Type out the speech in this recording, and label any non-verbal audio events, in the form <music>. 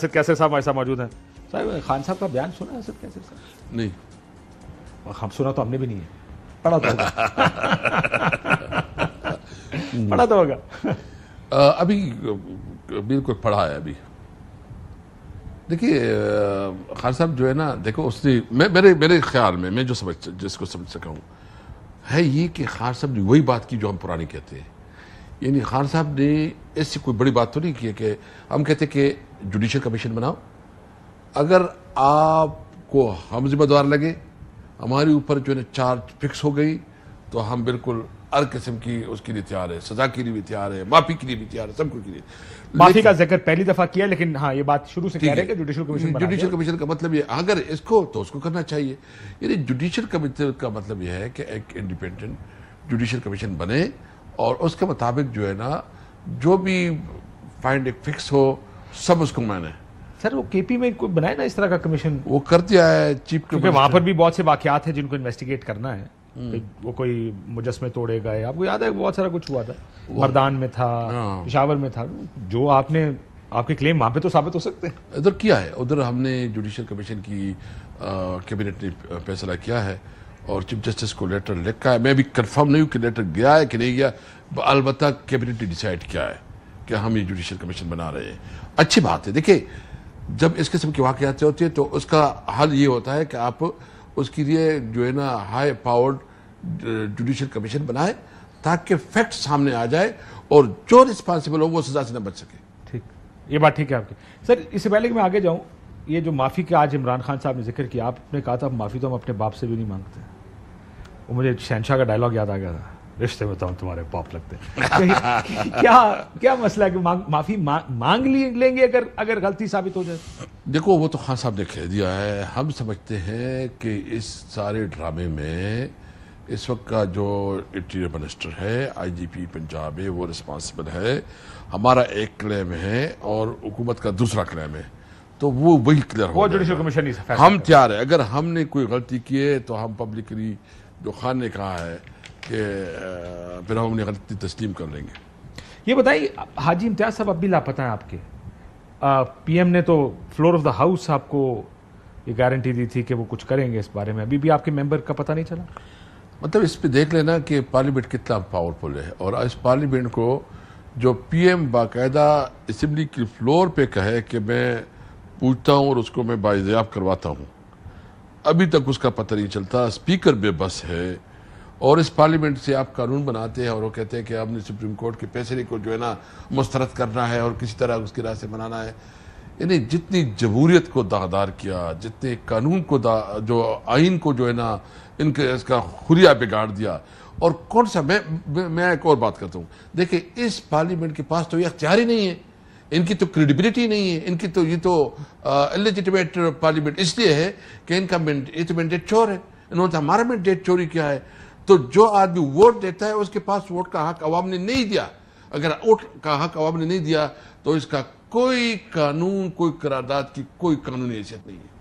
Sir कैसे साहब हमारे साथ मौजूद हैं सर खान साहब का बयान सुना है सर कैसे साहब नहीं हम सुना तो हमने भी नहीं है पढ़ा तो <laughs> पढ़ा तो होगा अभी बिल्कुल पढ़ा है अभी देखिए खान साहब जो है ना देखो उसने मैं मेरे मेरे ख्याल में मैं जो समझ जिसको समझ सका हूँ है ये कि खान साहब ने वही बात की जो हम पुरानी कहते हैं यानी खान साहब ने ऐसी कोई बड़ी बात तो नहीं की है कि हम कहते कि जुडिशल कमीशन बनाओ अगर आपको हम जिम्मेदार लगे हमारे ऊपर जो है चार्ज फिक्स हो गई तो हम बिल्कुल हर किस्म की उसके लिए तैयार है सजा के लिए भी तैयार है माफी के लिए भी तैयार है सब कुछ के लिए माफी का जिक्र पहली दफा किया लेकिन हाँ ये बात शुरू से कह रहे हैं जुडिशियल कमीशन जुडिशियल कमीशन का मतलब ये अगर इसको तो उसको करना चाहिए यानी जुडिशियल कमीशन का मतलब यह है कि एक इंडिपेंडेंट जुडिशियल कमीशन बने और उसके मुताबिक जो है ना जो भी फाइंड फिक्स हो सब उसको माने सर वो केपी में कोई बनाए ना इस तरह का कमीशन वो कर दिया है चीफ क्योंकि वहाँ पर भी बहुत से वाकियात है जिनको इन्वेस्टिगेट करना है हम्म। वो कोई मुजस्मे तोड़े गए आपको याद है बहुत सारा कुछ हुआ था मरदान में था हाँ। पिशावर में था जो आपने आपके क्लेम वहाँ पे तो साबित हो सकते हैं इधर किया है उधर हमने जुडिशल कमीशन की कैबिनेट ने फैसला किया है और चीफ जस्टिस को लेटर लिखा है मैं भी कंफर्म नहीं हूँ कि लेटर गया है कि नहीं गया अलबत्त कैबिनेट ने डिसाइड किया है कि हम ये जुडिशल कमीशन बना रहे हैं अच्छी बात है देखिए जब इस किस्म की वाकयात होती है तो उसका हल ये होता है कि आप उसके लिए जो है ना हाई पावर्ड जुडिशल कमीशन बनाए ताकि फैक्ट सामने आ जाए और जो रिस्पॉन्सिबल हो वो सजा से ना बच सके ठीक ये बात ठीक है आपकी सर इससे पहले कि मैं आगे जाऊँ ये जो माफ़ी का आज इमरान खान साहब ने जिक्र किया आपने कहा था माफ़ी तो हम अपने बाप से भी नहीं मांगते वो मुझे शहनशाह का डायलॉग याद आ गया था रिश्ते में तो हम तुम्हारे पाप लगते हैं <laughs> क्या क्या मसला है कि मांग, माफी मा, मांग ली लेंगे अगर अगर गलती साबित हो जाए देखो वो तो खान साहब ने कह दिया है हम समझते हैं कि इस सारे ड्रामे में इस वक्त का जो इंटीरियर मिनिस्टर है आईजीपी पंजाब है वो रिस्पॉन्सिबल है हमारा एक क्लेम है और हुकूमत का दूसरा क्लेम है तो वो वही क्लियर हो हम तैयार है अगर हमने कोई गलती की है तो हम पब्लिकली जो खान ने कहा है कि फिर उन्हें गलती तस्लीम कर लेंगे ये बताइए हाजी इम्तियाज साहब अब भी लापता हैं आपके पीएम ने तो फ्लोर ऑफ द हाउस आपको ये गारंटी दी थी कि वो कुछ करेंगे इस बारे में अभी भी आपके मेंबर का पता नहीं चला मतलब इस पे देख लेना कि पार्लियामेंट कितना पावरफुल है और इस पार्लियामेंट को जो पीएम बाकायदा असम्बली की फ्लोर पे कहे कि मैं पूछता हूँ और उसको मैं बाजियाब करवाता हूँ अभी तक उसका पता नहीं चलता स्पीकर बेबस है और इस पार्लियामेंट से आप कानून बनाते हैं और वो कहते हैं कि आपने सुप्रीम कोर्ट के फैसले को जो है ना मुस्तरद करना है और किसी तरह उसकी रास्ते से बनाना है यानी जितनी जमूरीत को दादार किया जितने कानून को जो आइन को जो है ना इनके इसका खुरिया बिगाड़ दिया और कौन सा मैं मैं एक और बात करता हूँ देखिए इस पार्लियामेंट के पास तो ये अख्तियार ही नहीं है इनकी तो क्रेडिबिलिटी नहीं है इनकी तो ये तो इलेजिटिमेट पार्लियामेंट इसलिए है कि इनका ये तो मैंडेट चोर है इन्होंने तो हमारा मैंडेट चोरी किया है तो जो आदमी वोट देता है उसके पास वोट का हक अवाम ने नहीं दिया अगर वोट का हक अवाम ने नहीं दिया तो इसका कोई कानून कोई करारदाद की कोई कानूनी हैसियत नहीं है